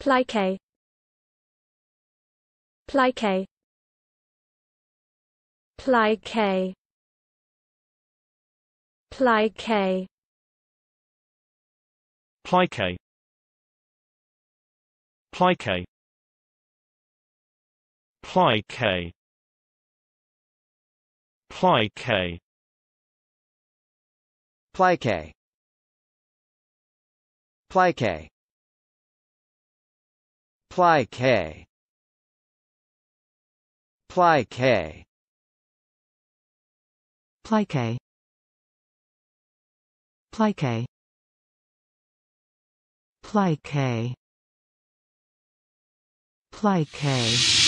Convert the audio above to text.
Pliquet Pliquet Pliquet Pliquet Pliquet Pliquet Pliquet Pliquet Pliquet Pliquet ply K ply K ply K ply K ply K ply K